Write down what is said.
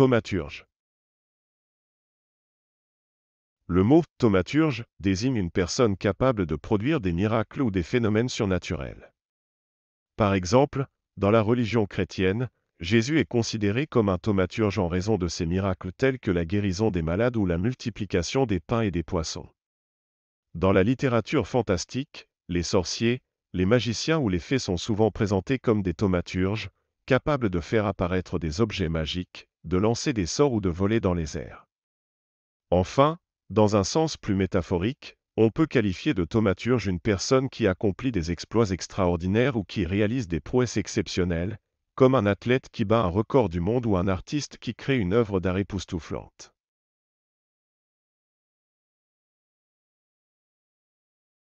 Thaumaturge. Le mot thaumaturge désigne une personne capable de produire des miracles ou des phénomènes surnaturels. Par exemple, dans la religion chrétienne, Jésus est considéré comme un thaumaturge en raison de ses miracles tels que la guérison des malades ou la multiplication des pains et des poissons. Dans la littérature fantastique, les sorciers, les magiciens ou les fées sont souvent présentés comme des thaumaturges, capables de faire apparaître des objets magiques, de lancer des sorts ou de voler dans les airs. Enfin, dans un sens plus métaphorique, on peut qualifier de thaumaturge une personne qui accomplit des exploits extraordinaires ou qui réalise des prouesses exceptionnelles, comme un athlète qui bat un record du monde ou un artiste qui crée une œuvre d'art époustouflante.